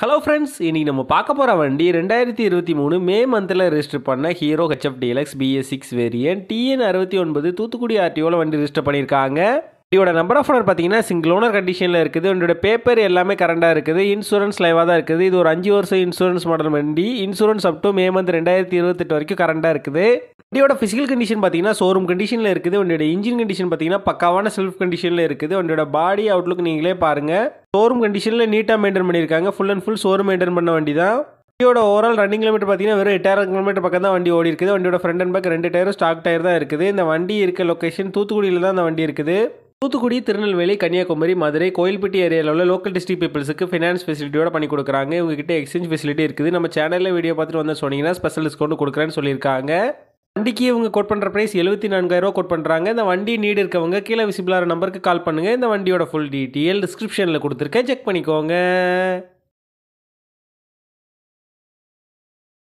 hello friends இன்றைக்கி நம்ம பார்க்க போகிற வண்டி ரெண்டாயிரத்தி இருபத்தி மூணு மே மந்தில் ரிஜிஸ்டர் பண்ண Hero HF Deluxe BS six variant TN அறுபத்தி ஒன்பது தூத்துக்குடி ஆர்டிஓவில் வண்டி ரிஜிஸ்டர் பண்ணியிருக்காங்க இதோட நம்பர் ஆஃப் ஓனர் பார்த்தீங்கன்னா சிங்கிள் ஓனர் கண்டிஷனில் இருக்குது உங்களோட பேப்பர் எல்லாமே கரண்டாக இருக்குது இன்சூரன்ஸ் லைவாக தான் இருக்குது இது ஒரு அஞ்சு வருஷம் இன்சூரன்ஸ் மாடல் வண்டி insurance up to May month ரெண்டாயிரத்தி இருபத்தெட்டு வரைக்கும் கரண்டாக இருக்குது வண்டியோட ஃபிசிக்கல் கண்டிஷன் பார்த்தீங்கன்னா ஷோரூம் கண்டிஷனில் இருக்குது வண்டியோட இன்ஜின் கண்டிஷன் பார்த்தீங்கன்னா பக்காவான செல்ஃப் கண்டிஷனில் இருக்குது வண்டியோட பாடி அவுட்லுக் நீங்களே பாருங்கள் ஷோரூம் கண்டிஷனில் நீட்டாக மெயின்டைன் பண்ணியிருக்காங்க full and full showroom maintain பண்ண வண்டி தான் வண்டியோட ஓவரால் ரன்னிங் கிலோமீட்டர் பார்த்தீங்கன்னா வெறும் எட்டாயிரம் கிலோமீட்டர் பக்கம் தான் வண்டி ஓடி இருக்குது வண்டியோட ஃப்ரண்ட் அண்ட் பேக் ரெண்டு டயரும் ஸ்டாக் டயர் தான் இருக்குது இந்த வண்டி இருக்க லொக்கேஷன் தூத்துக்குடியில் தான் அந்த வண்டி இருக்குது தூத்துக்குடி திருநெல்வேலி கன்னியாகுமரி மதுரை கோயில்பட்டி ஏரியாவில் உள்ள லோக்கல் டிஸ்ட்ரிக் பீப்பிள்ஸுக்கு ஃபினான்ஸ் ஃபெசிலிட்டியோட பண்ணி கொடுக்குறாங்க இவங்ககிட்ட எக்ஸ்சேஞ்ச் ஃபெசிலிட்டி இருக்குது நம்ம சேனலில் வீடியோ பார்த்துட்டு வந்து சொன்னீங்கன்னா ஸ்பெஷல் டிஸ்கவுண்ட் கொடுக்குறேன்னு சொல்லியிருக்காங்க வண்டிக்கு இவங்க கோட் பண்ணுற ப்ரைஸ் எழுபத்தி நான்காயிரூவா கோட் பண்ணுறாங்க இந்த வண்டி நீடு இருக்கவங்க கீழே விசிபிளாகிற நம்பருக்கு கால் பண்ணுங்கள் இந்த வண்டியோட ஃபுல் டீட்டெயில் டிஸ்கிரிப்ஷனில் கொடுத்துருக்கேன் செக் பண்ணிக்கோங்க